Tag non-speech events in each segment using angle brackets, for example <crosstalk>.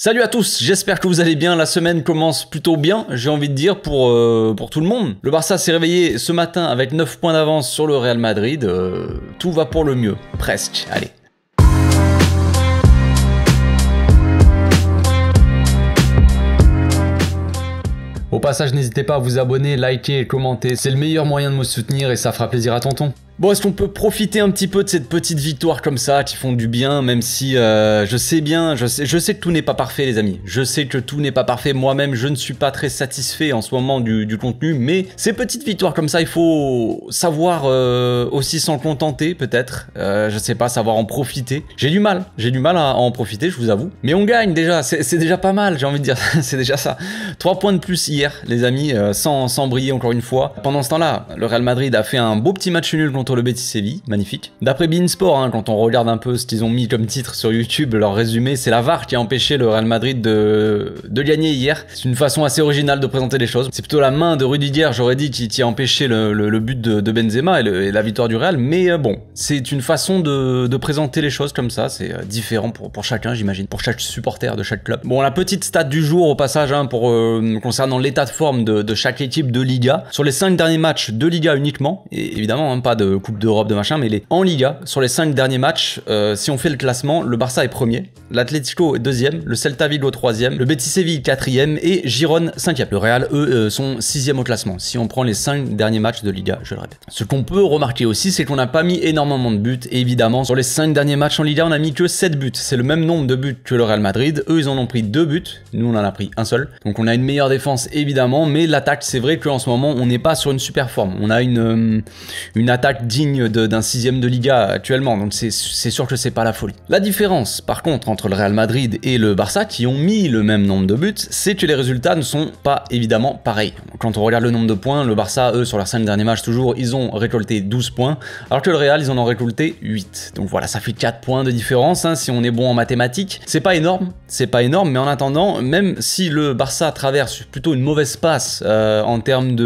Salut à tous, j'espère que vous allez bien. La semaine commence plutôt bien, j'ai envie de dire, pour, euh, pour tout le monde. Le Barça s'est réveillé ce matin avec 9 points d'avance sur le Real Madrid. Euh, tout va pour le mieux, presque. Allez. Au passage, n'hésitez pas à vous abonner, liker et commenter. C'est le meilleur moyen de me soutenir et ça fera plaisir à tonton. Bon, est-ce qu'on peut profiter un petit peu de cette petite victoire comme ça qui font du bien, même si euh, je sais bien, je sais, que tout n'est pas parfait, les amis. Je sais que tout n'est pas parfait. Moi-même, je ne suis pas très satisfait en ce moment du, contenu, mais ces petites victoires comme ça, il faut savoir euh, aussi s'en contenter, peut-être. Je euh, je sais pas, savoir en profiter. J'ai du mal, j'ai du mal à, en profiter, je vous avoue. Mais on gagne déjà, c'est déjà pas mal, j'ai envie de dire. <laughs> c'est déjà ça. Trois points de plus hier, les amis, sans, sans briller encore une fois. Pendant ce temps-là, le Real Madrid a fait un beau petit match nul contre le Betis Séville, magnifique. D'après Beansport, hein, quand on regarde un peu ce qu'ils ont mis comme titre sur YouTube, leur résumé, c'est la VAR qui a empêché le Real Madrid de, de gagner hier. C'est une façon assez originale de présenter les choses. C'est plutôt la main de Rudiger, j'aurais dit, qui, a empêché le, le, but de, Benzema et, la victoire du Real, mais euh, bon, c'est une façon de, de, présenter les choses comme ça, c'est euh, différent pour, pour chacun, j'imagine, pour chaque supporter de chaque club. Bon, la petite stat du jour, au passage, hein, pour, euh, concernant l'état de forme de, chaque équipe de Liga. Sur les 5 derniers matchs de Liga uniquement, et évidemment, hein, pas de Coupe d'Europe, de machin, mais les, en Liga, sur les cinq derniers matchs, euh, si on fait le classement, le Barça est premier, l'Atlético est deuxième, le Celta Vigo troisième, le Betis Séville quatrième et girone cinquième. Le Real, eux, euh, sont sixième au classement, si on prend les cinq derniers matchs de Liga, je le répète. Ce qu'on peut remarquer aussi, c'est qu'on n'a pas mis énormément de buts, et évidemment, sur les cinq derniers matchs en Liga, on a mis que 7 buts. C'est le même nombre de buts que le Real Madrid, eux, ils en ont pris deux buts, nous, on en a pris un seul. Donc on a une meilleure défense, évidemment, mais l'attaque, c'est vrai qu'en ce moment, on n'est pas sur une super forme. On a une, euh, une attaque digne d'un sixième de Liga actuellement, donc c'est sûr que c'est pas la folie. La différence, par contre, entre le Real Madrid et le Barça, qui ont mis le même nombre de buts, c'est que les résultats ne sont pas évidemment pareils. Quand on regarde le nombre de points, le Barça, eux, sur leurs 5 dernier match toujours, ils ont récolté 12 points, alors que le Real, ils en ont récolté 8. Donc voilà, ça fait 4 points de différence, hein, si on est bon en mathématiques. C'est pas énorme, c'est pas énorme, mais en attendant, même si le Barça traverse plutôt une mauvaise passe euh, en termes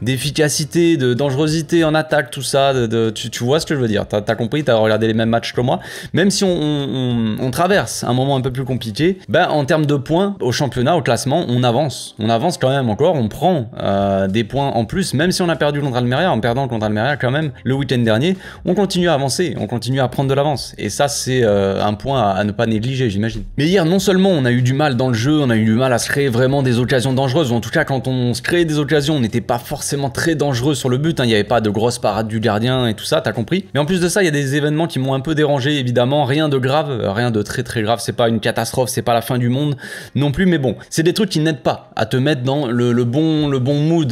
d'efficacité, de, de dangerosité en attaque, tout ça, de, tu, vois ce que je veux dire. T'as as compris, t'as regardé les mêmes matchs que moi. Même si on, traverse un moment un peu plus compliqué, ben en termes de points au championnat, au classement, on avance. On avance quand même encore. On prend euh, des points en plus, même si on a perdu contre Almeria, en perdant contre Almeria quand même le week-end dernier, on continue à avancer, on continue à prendre de l'avance. Et ça, c'est euh, un point à, ne pas négliger, j'imagine. Mais hier, non seulement on a eu du mal dans le jeu, on a eu du mal à se créer vraiment des occasions dangereuses. ou En tout cas, quand on se créait des occasions, on n'était pas forcément très dangereux sur le but. Hein. Il n'y avait pas de grosse parade du gardien et tout ça, t'as compris. Mais en plus de ça, il y a des événements qui m'ont un peu dérangé, évidemment. Rien de grave, rien de très très grave. C'est pas une catastrophe, c'est pas la fin du monde non plus. Mais bon, c'est des trucs qui n'aident pas à te mettre dans le, bon, le bon mood,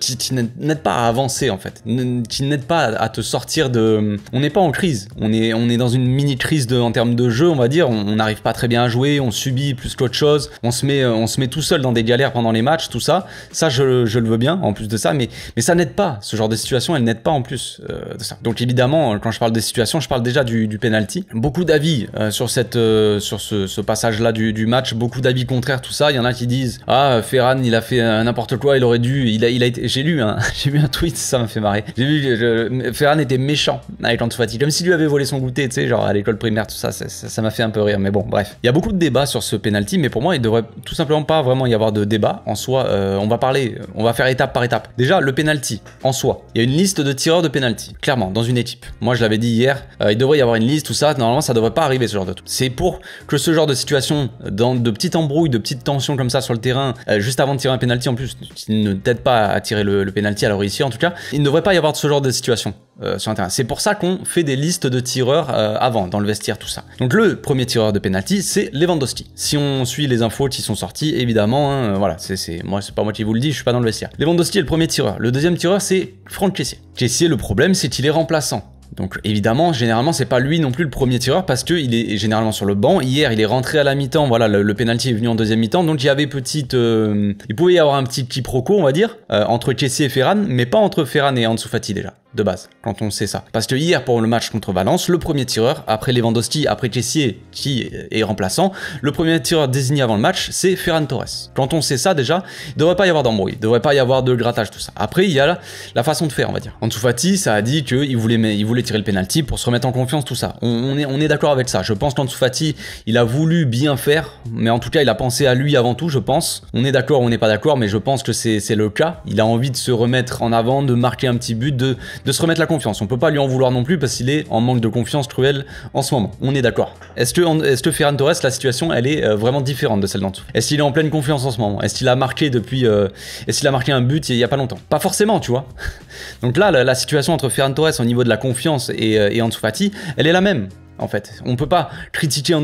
qui, n'aident pas à avancer en fait, qui n'aident pas à te sortir de. On n'est pas en crise, on est, on est dans une mini crise de, en termes de jeu, on va dire. On n'arrive pas très bien à jouer, on subit plus qu'autre chose, on se met, euh, on se met tout seul dans des galères pendant les matchs, tout ça. Ça, je, je le veux bien en plus de ça, mais, mais ça n'aide pas. Ce genre de situation, elle n'aide pas en plus. Euh, de ça. Donc évidemment, euh, quand je parle des situations, je parle déjà du, du penalty. Beaucoup d'avis euh, sur cette, sur ce, passage-là du, match, beaucoup d'avis contraires, tout ça. Il y en a qui disent ah Ferran, il a fait n'importe quoi, il aurait dû, il a, il a été. J'ai lu, <laughs> j'ai vu un tweet, ça m'a fait marrer. J'ai vu que Ferran était méchant avec il comme s'il lui avait volé son goûter, tu sais, genre à l'école primaire, tout ça. Ça m'a fait un peu rire, mais bon, bref. Il y a beaucoup de débats sur ce penalty, mais pour moi, il devrait tout simplement pas vraiment y avoir de débat en soi. on va parler, on va faire étape par étape. Déjà, le penalty en soi. Il y a une liste de tireurs de penalty Clairement, dans une équipe. Moi, je l'avais dit hier, euh, il devrait y avoir une liste, tout ça. Normalement, ça devrait pas arriver, ce genre de truc. C'est pour que ce genre de situation, dans de petites embrouilles, de petites tensions comme ça sur le terrain, euh, juste avant de tirer un penalty, en plus, qui ne t'aide pas à tirer le, le penalty, alors ici, en tout cas, il ne devrait pas y avoir ce genre de situation. Euh, c'est pour ça qu'on fait des listes de tireurs euh, avant, dans le vestiaire, tout ça. Donc le premier tireur de penalty, c'est Lewandowski. Si on suit les infos qui sont sorties, évidemment, hein, euh, voilà, c'est moi, c'est pas moi qui vous le dis, je suis pas dans le vestiaire. Lewandowski est le premier tireur. Le deuxième tireur, c'est Franck Kessier. Kessier, le problème, c'est qu'il est remplaçant. Donc évidemment, généralement, c'est pas lui non plus le premier tireur parce qu'il est généralement sur le banc. Hier, il est rentré à la mi-temps. Voilà, le, le penalty est venu en deuxième mi-temps. Donc il y avait petite, il pouvait y avoir un petit quiproquo, on va dire, entre Kessier et Ferran, mais pas entre Ferran et Ansu déjà de base, quand on sait ça. Parce que hier, pour le match contre Valence, le premier tireur, après Lewandowski, après Kessier, qui est remplaçant, le premier tireur désigné avant le match, c'est Ferran Torres. Quand on sait ça déjà, il ne devrait pas y avoir d'embrouille, il devrait pas y avoir de grattage, tout ça. Après, il y a la, façon de faire, on va dire. Ansu ça a dit qu'il voulait, il voulait tirer le penalty pour se remettre en confiance, tout ça. On, est, on est d'accord avec ça. Je pense tout il a voulu bien faire, mais en tout cas, il a pensé à lui avant tout, je pense. On est d'accord, on n'est pas d'accord, mais je pense que c'est le cas. Il a envie de se remettre en avant, de marquer un petit but, de de se remettre la confiance. On peut pas lui en vouloir non plus parce qu'il est en manque de confiance cruelle en ce moment. On est d'accord. Est-ce que, est que Ferran Torres, la situation, elle est euh, vraiment différente de celle d'en Est-ce qu'il est en pleine confiance en ce moment Est-ce qu'il a marqué depuis... Euh, est a marqué un but il y a pas longtemps Pas forcément, tu vois. <laughs> Donc là, la, situation entre Ferran Torres au niveau de la confiance et, euh, et Fati, elle est la même en fait. On peut pas critiquer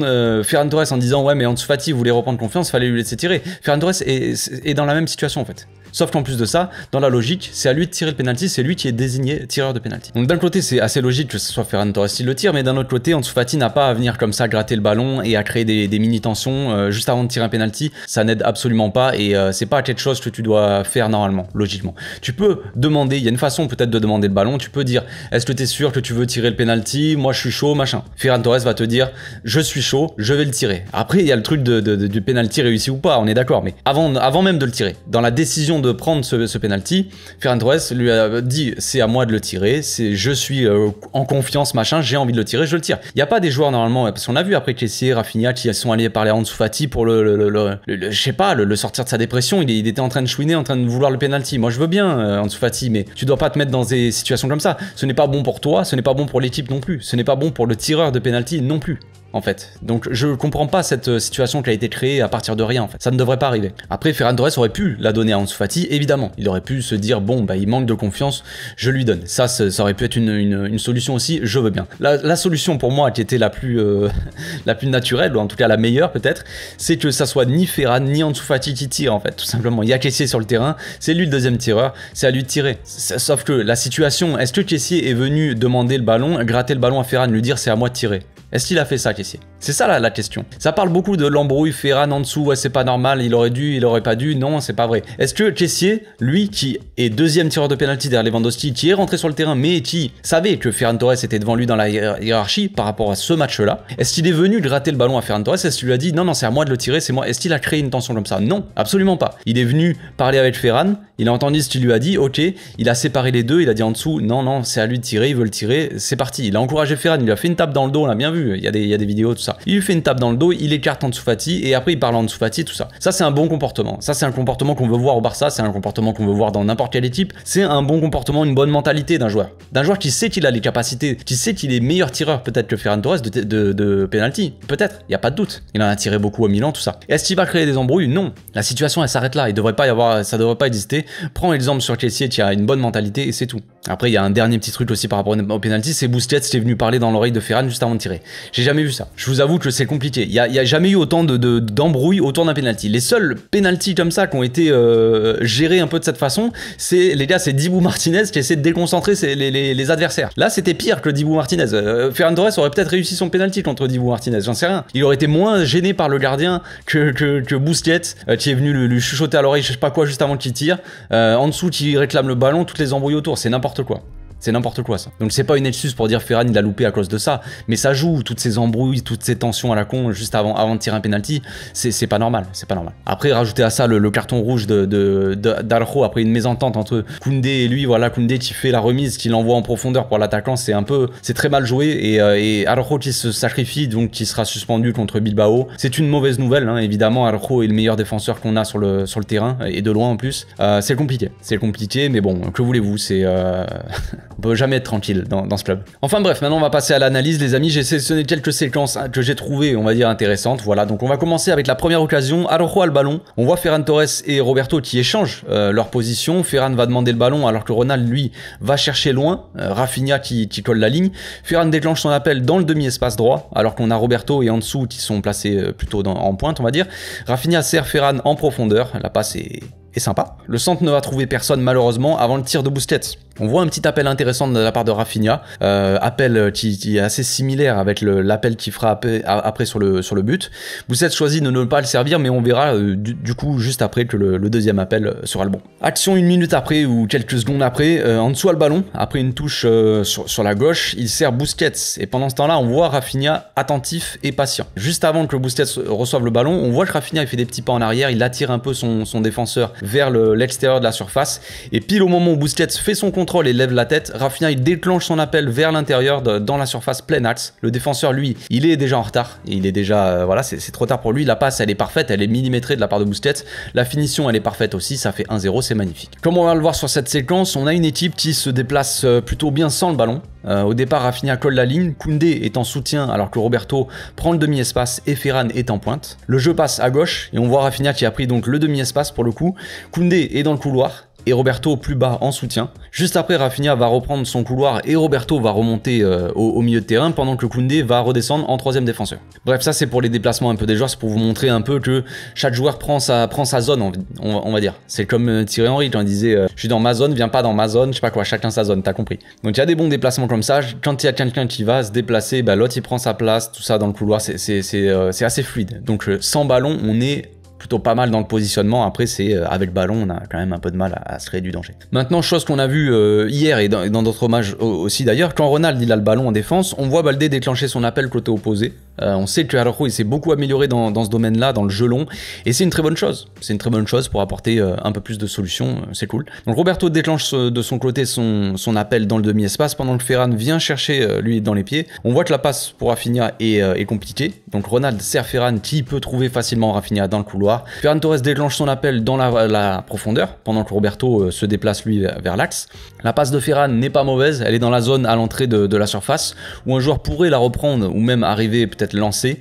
Ferran Torres en disant ouais mais Ansu Fati voulait reprendre confiance, fallait lui laisser tirer. Ferran Torres est dans la même situation en fait. Sauf qu'en plus de ça, dans la logique, c'est à lui de tirer le penalty, c'est lui qui est désigné tireur de penalty. Donc d'un côté, c'est assez logique que ce soit Ferran Torres qui le tire, mais d'un autre côté, on n'a pas à venir comme ça gratter le ballon et à créer des, mini tensions euh, juste avant de tirer un penalty. Ça n'aide absolument pas et euh, c'est pas quelque chose que tu dois faire normalement, logiquement. Tu peux demander, il y a une façon peut-être de demander le ballon. Tu peux dire, est-ce que tu es sûr que tu veux tirer le penalty Moi, je suis chaud, machin. Ferran Torres va te dire, je suis chaud, je vais le tirer. Après, il y a le truc du penalty réussi ou pas, on est d'accord. Mais avant, avant même de le tirer, dans la décision de prendre ce, penalty, Ferran Torres lui a dit c'est à moi de le tirer, c'est je suis euh, en confiance machin, j'ai envie de le tirer, je le tire. Il y a pas des joueurs normalement parce qu'on a vu après Kessier, Rafinha qui sont allés parler à Ansu Fati pour le, je sais pas le, sortir de sa dépression, il, était en train de chouiner, en train de vouloir le penalty. Moi je veux bien euh, mais tu dois pas te mettre dans des situations comme ça. Ce n'est pas bon pour toi, ce n'est pas bon pour l'équipe non plus, ce n'est pas bon pour le tireur de penalty non plus en fait. Donc je comprends pas cette euh, situation qui a été créée à partir de rien Ça ne devrait pas arriver. Après Ferran Torres aurait pu la donner à Ansu évidemment. Il aurait pu se dire bon bah il manque de confiance, je lui donne. Ça ça, aurait pu être une, solution aussi, je veux bien. La, solution pour moi qui était la plus euh, <laughs> la plus naturelle ou en tout cas la meilleure peut-être, c'est que ça soit ni Ferran ni Ansu qui tire en fait, tout simplement. Il y a Kessier sur le terrain, c'est lui le deuxième tireur, c'est à lui de tirer. Sauf que la situation, est-ce que Kessier est venu demander le ballon, gratter le ballon à Ferran, lui dire c'est à moi de tirer est-ce qu'il a fait ça, caissier c'est ça la question. Ça parle beaucoup de l'embrouille Ferran en dessous, ouais c'est pas normal, il aurait dû, il aurait pas dû, non c'est pas vrai. Est-ce que Chessier lui qui est deuxième tireur de penalty derrière Lewandowski, qui est rentré sur le terrain mais qui savait que Ferran Torres était devant lui dans la hiérarchie par rapport à ce match-là, est-ce qu'il est venu gratter le ballon à Ferran Torres Est-ce qu'il lui a dit non non c'est à moi de le tirer, c'est moi Est-ce qu'il a créé une tension comme ça Non, absolument pas. Il est venu parler avec Ferran, il a entendu ce qu'il lui a dit, ok, il a séparé les deux, il a dit en dessous non non c'est à lui de tirer, il veut le tirer, c'est parti. Il a encouragé Ferran, il lui a fait une tape dans le dos, on l'a bien vu, il y a des, vidéos, il lui fait une tape dans le dos, il écarte dessous Fati et après il parle en Fati tout ça. Ça c'est un bon comportement. Ça c'est un comportement qu'on veut voir au Barça, c'est un comportement qu'on veut voir dans n'importe quelle équipe. C'est un bon comportement, une bonne mentalité d'un joueur. D'un joueur qui sait qu'il a les capacités, qui sait qu'il est meilleur tireur peut-être que Ferran Torres de, de, penalty. Peut-être, il n'y a pas de doute. Il en a tiré beaucoup à Milan tout ça. Est-ce qu'il va créer des embrouilles Non. La situation elle s'arrête là, il devrait pas y avoir ça devrait pas exister. Prends l'exemple sur Kessier qui a une bonne mentalité et c'est tout. Après il y a un dernier petit truc aussi par rapport au penalty, c'est Busquets qui est venu parler dans l'oreille de Ferran juste avant de tirer. J'ai jamais vu ça vous avoue que c'est compliqué. Il n'y a, jamais eu autant d'embrouilles de, autour d'un penalty. Les seuls penalty comme ça qui ont été euh, gérés un peu de cette façon, c'est les gars, c'est Dibou Martinez qui essaie de déconcentrer les, adversaires. Là, c'était pire que Dibou Martinez. Euh, aurait peut-être réussi son penalty contre Dibou Martinez, j'en sais rien. Il aurait été moins gêné par le gardien que, que, Bousquet, euh, qui est venu lui chuchoter à l'oreille, je sais pas quoi, juste avant qu'il tire. Euh, en dessous, qui réclame le ballon, toutes les embrouilles autour, c'est n'importe quoi. C'est n'importe quoi ça. Donc c'est pas une excuse pour dire Ferran il a loupé à cause de ça, mais ça joue toutes ces embrouilles, toutes ces tensions à la con juste avant, avant de tirer un penalty, c'est pas normal, c'est pas normal. Après rajouter à ça le, carton rouge de, après une mésentente entre Koundé et lui, voilà Koundé qui fait la remise, qui l'envoie en profondeur pour l'attaquant, c'est un peu, c'est très mal joué et, euh, Arjo qui se sacrifie donc qui sera suspendu contre Bilbao, c'est une mauvaise nouvelle hein. évidemment. Arjo est le meilleur défenseur qu'on a sur le sur le terrain et de loin en plus. Euh, c'est compliqué, c'est compliqué, mais bon que voulez-vous, c'est euh, <laughs> on peut jamais être tranquille dans, ce club. Enfin bref, maintenant on va passer à l'analyse, les amis. J'ai sélectionné quelques séquences hein, que j'ai trouvées, on va dire, intéressantes. Voilà, donc on va commencer avec la première occasion. à a le ballon. On voit Ferran Torres et Roberto qui échangent euh, leur position. Ferran va demander le ballon alors que Ronald, lui, va chercher loin. Euh, Rafinha qui, colle la ligne. Ferran déclenche son appel dans le demi-espace droit alors qu'on a Roberto et en dessous qui sont placés euh, plutôt en pointe, on va dire. Rafinha sert Ferran en profondeur. La passe est, sympa. Le centre ne va trouver personne malheureusement avant le tir de Busquets. On voit un petit appel intéressant de la part de Rafinha, euh, appel qui, est assez similaire avec l'appel qu'il fera après, sur, le, sur le but. Bousset choisit de ne pas le servir, mais on verra euh, du, coup juste après que le, deuxième appel euh, sera le bon. Action une minute après ou quelques secondes après, en dessous le ballon, après une touche sur, la gauche, il sert Busquets. Et pendant ce temps-là, on voit Rafinha attentif et patient. Juste avant que Busquets reçoive le ballon, on voit que Rafinha fait des petits pas en arrière, il attire un peu son, défenseur vers l'extérieur de la surface. Et pile au moment où Busquets fait son compte et lève la tête, Rafinha il déclenche son appel vers l'intérieur dans la surface plein axe. Le défenseur lui, il est déjà en retard, il est déjà euh, voilà, c'est trop tard pour lui. La passe elle est parfaite, elle est millimétrée de la part de Busquets. La finition elle est parfaite aussi, ça fait 1-0, c'est magnifique. Comme on va le voir sur cette séquence, on a une équipe qui se déplace euh, plutôt bien sans le ballon. Euh, au départ, Rafinha colle la ligne, Koundé est en soutien alors que Roberto prend le demi-espace et Ferran est en pointe. Le jeu passe à gauche et on voit Rafinha qui a pris donc le demi-espace pour le coup. Koundé est dans le couloir, et Roberto plus bas en soutien. Juste après, Rafinha va reprendre son couloir et Roberto va remonter euh, au, milieu de terrain pendant que Koundé va redescendre en troisième défenseur. Bref, ça c'est pour les déplacements un peu des joueurs, c'est pour vous montrer un peu que chaque joueur prend sa, zone, on, va dire. C'est comme euh, Thierry Henry quand il disait euh, je suis dans ma zone, viens pas dans ma zone, je sais pas quoi, chacun sa zone, t'as compris. Donc il y a des bons déplacements comme ça, quand il y a quelqu'un qui va se déplacer, bah, l'autre il prend sa place, tout ça dans le couloir, c'est assez fluide. Donc sans ballon, on est plutôt pas mal dans le positionnement. Après, c'est euh, avec le ballon, on a quand même un peu de mal à, se créer du danger. Maintenant, chose qu'on a vu euh, hier et dans d'autres hommages aussi d'ailleurs, quand Ronald il a le ballon en défense, on voit Balde déclencher son appel côté opposé. Euh, on sait que Araujo s'est beaucoup amélioré dans, ce domaine-là, dans le jeu long, et c'est une très bonne chose. C'est une très bonne chose pour apporter euh, un peu plus de solutions, euh, c'est cool. Donc Roberto déclenche de son côté son, appel dans le demi-espace pendant que Ferran vient chercher lui dans les pieds. On voit que la passe pour Rafinha est, compliquée, donc Ronald sert Ferran qui peut trouver facilement Rafinha dans le couloir. Ferran Torres déclenche son appel dans la, profondeur pendant que Roberto se déplace lui vers l'axe. La passe de Ferran n'est pas mauvaise, elle est dans la zone à l'entrée de la surface où un joueur pourrait la reprendre ou même arriver peut-être lancé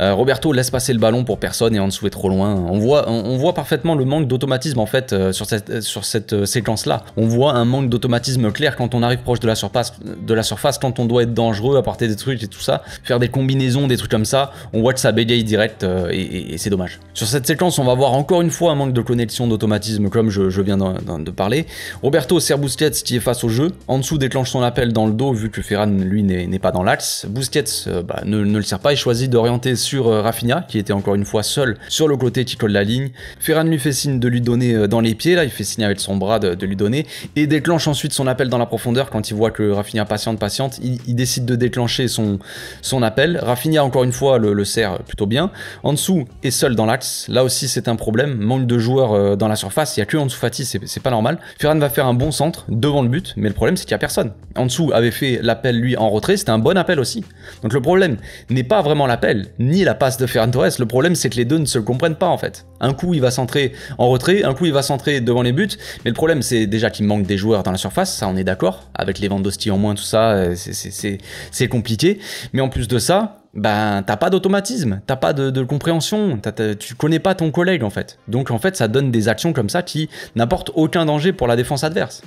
euh, Roberto laisse passer le ballon pour personne et en dessous est trop loin. On voit, on, voit parfaitement le manque d'automatisme en fait euh, sur cette, euh, sur cette séquence-là. On voit un manque d'automatisme clair quand on arrive proche de la, surface, de la surface, quand on doit être dangereux, apporter des trucs et tout ça, faire des combinaisons, des trucs comme ça. On voit que ça bégaye direct et, c'est dommage. Sur cette séquence, on va voir encore une fois un manque de connexion, d'automatisme comme je, viens de, parler. Roberto sert Busquets qui est face au jeu. En dessous déclenche son appel dans le dos vu que Ferran lui n'est pas dans l'axe. Busquets bah, ne, ne le sert pas et choisit d'orienter sur sur euh, Rafinha, qui était encore une fois seul sur le côté qui colle la ligne. Ferran lui fait signe de lui donner euh, dans les pieds, là, il fait signe avec son bras de, lui donner, et déclenche ensuite son appel dans la profondeur quand il voit que Rafinha patiente, patiente, il, décide de déclencher son, son appel. Rafinha, encore une fois, le, le sert plutôt bien. En dessous est seul dans l'axe, là aussi c'est un problème, manque de joueurs euh, dans la surface, il n'y a que Ansu fatigue c'est pas normal. Ferran va faire un bon centre devant le but, mais le problème c'est qu'il n'y a personne. En dessous avait fait l'appel lui en retrait, c'était un bon appel aussi. Donc le problème n'est pas vraiment l'appel, ni la passe de Ferran Torres. Le problème, c'est que les deux ne se comprennent pas en fait. Un coup, il va centrer en retrait, un coup, il va centrer devant les buts. Mais le problème, c'est déjà qu'il manque des joueurs dans la surface, ça on est d'accord. Avec les Vandosti en moins, tout ça, euh, c'est compliqué. Mais en plus de ça, ben t'as pas d'automatisme, t'as pas de, compréhension, tu connais pas ton collègue en fait. Donc en fait ça donne des actions comme ça qui n'apportent aucun danger pour la défense adverse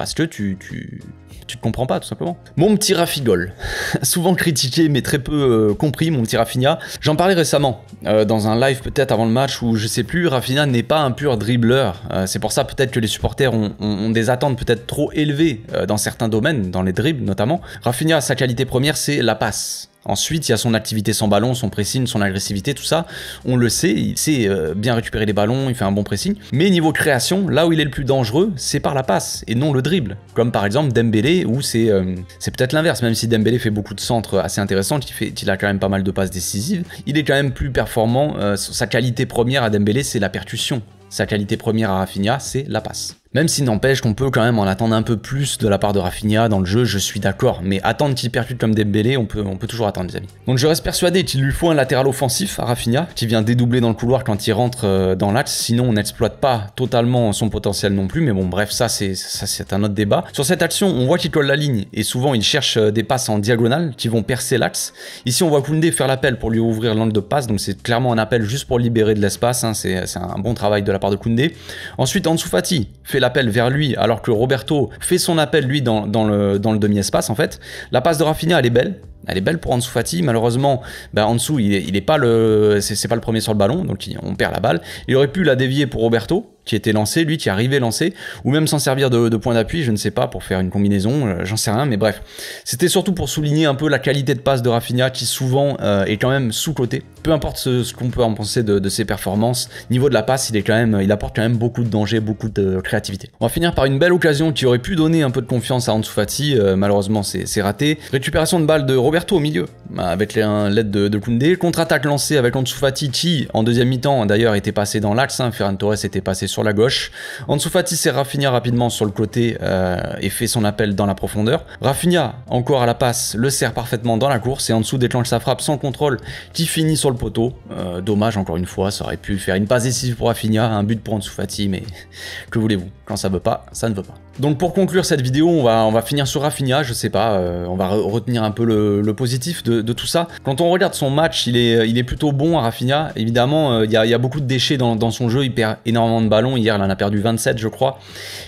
parce que tu, tu, tu te comprends pas, tout simplement. Mon petit Rafigol, <laughs> souvent critiqué mais très peu euh, compris, mon petit Rafinha. J'en parlais récemment, euh, dans un live peut-être avant le match, où je sais plus, Rafinha n'est pas un pur dribbleur. Euh, c'est pour ça peut-être que les supporters ont, ont des attentes peut-être trop élevées dans certains domaines, dans les dribbles notamment. Rafinha, sa qualité première, c'est la passe. Ensuite, il y a son activité sans ballon, son pressing, son agressivité, tout ça. On le sait, il sait euh, bien récupérer les ballons, il fait un bon pressing. Mais niveau création, là où il est le plus dangereux, c'est par la passe et non le dribble. Comme par exemple Dembélé, où c'est euh, peut-être l'inverse, même si Dembélé fait beaucoup de centres assez intéressants, il, a quand même pas mal de passes décisives, il est quand même plus performant. Euh, sa qualité première à Dembélé, c'est la percussion. Sa qualité première à Rafinha, c'est la passe. Même si n'empêche qu'on peut quand même en attendre un peu plus de la part de Rafinha dans le jeu, je suis d'accord, mais attendre qu'il percute comme des on peut, on peut toujours attendre les amis. Donc je reste persuadé qu'il lui faut un latéral offensif à Rafinha, qui vient dédoubler dans le couloir quand il rentre euh, dans l'axe, sinon on n'exploite pas totalement son potentiel non plus, mais bon bref, ça c'est un autre débat. Sur cette action, on voit qu'il colle la ligne, et souvent il cherche euh, des passes en diagonale qui vont percer l'axe. Ici on voit Koundé faire l'appel pour lui ouvrir l'angle de passe, donc c'est clairement un appel juste pour libérer de l'espace, hein. c'est un bon travail de la part de Koundé. Ensuite Ansu fait l'appel vers lui, alors que Roberto fait son appel lui dans, le, demi-espace en fait. La passe de Rafinha, elle est belle. Elle est belle pour Ansu Fati. Malheureusement, ben bah, dessous, il n'est pas, le, pas le premier sur le ballon, donc on perd la balle. Il aurait pu la dévier pour Roberto, qui était lancé, lui qui arrivait lancé, ou même s'en servir de, point d'appui, je ne sais pas, pour faire une combinaison, euh, j'en sais rien, mais bref. C'était surtout pour souligner un peu la qualité de passe de Rafinha qui souvent euh, est quand même sous coté Peu importe ce, qu'on peut en penser de, ses performances, niveau de la passe, il, est quand même, il apporte quand même beaucoup de danger, beaucoup de euh, créativité. On va finir par une belle occasion qui aurait pu donner un peu de confiance à Ansu Fati, malheureusement c'est raté. Récupération de balle de Roberto au milieu, avec l'aide de, de, Koundé. Contre-attaque lancée avec Ansu Fati qui, en deuxième mi-temps, d'ailleurs, était passé dans l'axe, hein. Ferran Torres était passé sur la gauche. Ansu Fati sert Rafinha rapidement sur le côté euh, et fait son appel dans la profondeur. Rafinha, encore à la passe, le sert parfaitement dans la course et en dessous déclenche sa frappe sans contrôle qui finit sur le poteau. Euh, dommage, encore une fois, ça aurait pu faire une passe décisive pour Rafinha, un but pour Ansu Fati, mais que voulez-vous Quand ça veut pas, ça ne veut pas. Donc pour conclure cette vidéo, on va, on va finir sur Rafinha, je sais pas, euh, on va retenir un peu le, positif de, tout ça. Quand on regarde son match, il est, il est plutôt bon à Rafinha. Évidemment, euh, il y, a beaucoup de déchets dans, son jeu, il perd énormément de ballons. Hier, il en a perdu 27, je crois.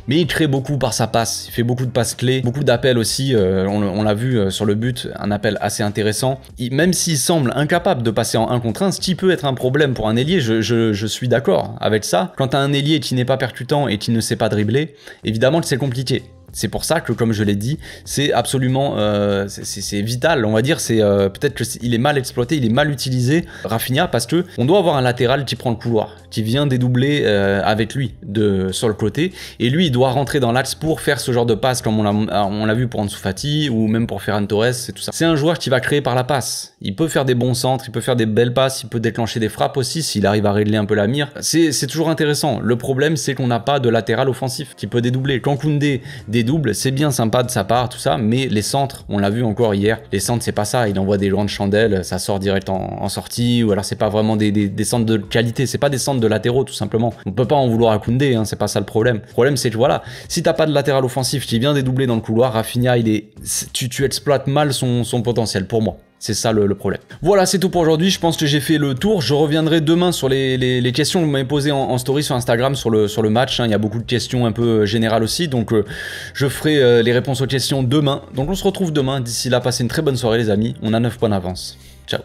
Mais il crée beaucoup par sa passe, il fait beaucoup de passes clés, beaucoup d'appels aussi. Euh, on, l'a vu sur le but, un appel assez intéressant. même s'il semble incapable de passer en 1 contre 1, ce qui peut être un problème pour un ailier, je, suis d'accord avec ça. Quand as un ailier qui n'est pas percutant et qui ne sait pas dribbler, évidemment que c'est compliqué c'est pour ça que, comme je l'ai dit, c'est absolument, euh, c'est vital. On va dire, c'est euh, peut-être que est, il est mal exploité, il est mal utilisé, Rafinha, parce que on doit avoir un latéral qui prend le couloir, qui vient dédoubler euh, avec lui de sur le côté, et lui, il doit rentrer dans l'axe pour faire ce genre de passe, comme on l'a vu pour Ansu Fati ou même pour Ferran Torres, c'est tout ça. C'est un joueur qui va créer par la passe. Il peut faire des bons centres, il peut faire des belles passes, il peut déclencher des frappes aussi s'il arrive à régler un peu la mire. C'est toujours intéressant. Le problème, c'est qu'on n'a pas de latéral offensif qui peut dédoubler. Quand Koundé double, c'est bien sympa de sa part, tout ça, mais les centres, on l'a vu encore hier, les centres, c'est pas ça. Il envoie des grandes de chandelle, ça sort direct en, sortie, ou alors c'est pas vraiment des, centres de qualité, c'est pas des centres de latéraux, tout simplement. On peut pas en vouloir à Koundé, hein, c'est pas ça le problème. Le problème, c'est que voilà, si t'as pas de latéral offensif qui vient dédoubler dans le couloir, Rafinha, il est, tu, tu exploites mal son potentiel pour moi. C'est ça le, problème. Voilà, c'est tout pour aujourd'hui. Je pense que j'ai fait le tour. Je reviendrai demain sur les, questions que vous m'avez posées en, story sur Instagram sur le, sur le match. Hein. Il y a beaucoup de questions un peu euh, générales aussi. Donc, euh, je ferai euh, les réponses aux questions demain. Donc, on se retrouve demain. D'ici là, passez une très bonne soirée, les amis. On a 9 points d'avance. Ciao.